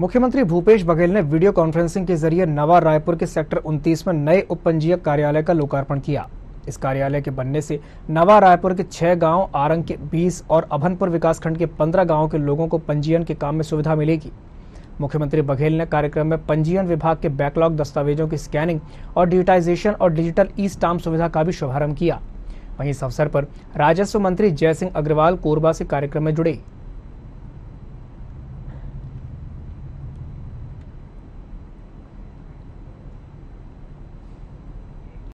मुख्यमंत्री भूपेश बघेल ने video conferencing के जरिए नवा रायपुर के सेक्टर 29 में नए उप पंजीयक कार्यालय का लोकार्पण किया इस कार्यालय के बनने से नवा रायपुर के छह गांव आरंग के 20 और अभनपुर विकासखंड के 15 गांव के लोगों को पंजीयन के काम में सुविधा मिलेगी मुख्यमंत्री बघेल ने कार्यक्रम में पंजीयन विभाग के बैकलॉग दस्तावेजों की स्कैनिंग और डिजिटाइजेशन और डिजिटल ई स्टाम्प सुविधा का भी शुभारंभ किया वहीं इस अवसर पर राजस्व मंत्री जय सिंह अग्रवाल कोरबा से कार्यक्रम में जुड़े